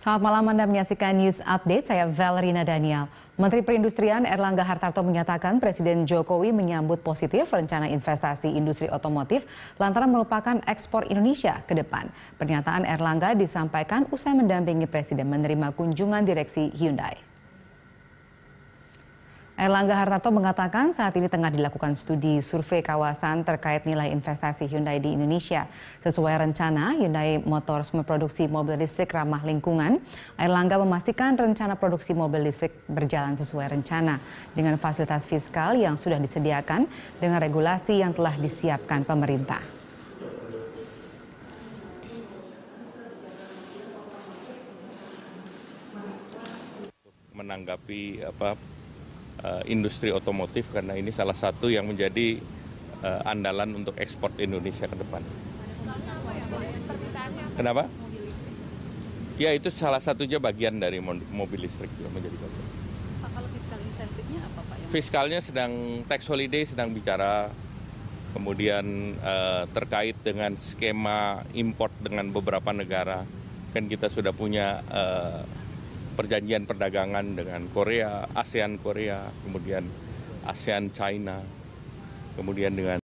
Selamat malam Anda menyaksikan News Update, saya Valerina Daniel. Menteri Perindustrian Erlangga Hartarto menyatakan Presiden Jokowi menyambut positif rencana investasi industri otomotif lantaran merupakan ekspor Indonesia ke depan. Pernyataan Erlangga disampaikan usai mendampingi Presiden menerima kunjungan direksi Hyundai. Erlangga Hartarto mengatakan saat ini tengah dilakukan studi survei kawasan terkait nilai investasi Hyundai di Indonesia. Sesuai rencana, Hyundai Motors memproduksi mobil listrik ramah lingkungan. Erlangga memastikan rencana produksi mobil listrik berjalan sesuai rencana dengan fasilitas fiskal yang sudah disediakan dengan regulasi yang telah disiapkan pemerintah. menanggapi apa Eh, industri otomotif karena ini salah satu yang menjadi eh, andalan untuk ekspor Indonesia ke depan. Kenapa? Ya itu salah satunya bagian dari mobil listrik juga menjadi bagian. Fiskalnya sedang tax holiday sedang bicara, kemudian eh, terkait dengan skema import dengan beberapa negara, kan kita sudah punya eh, perjanjian perdagangan dengan Korea, ASEAN Korea, kemudian ASEAN China, kemudian dengan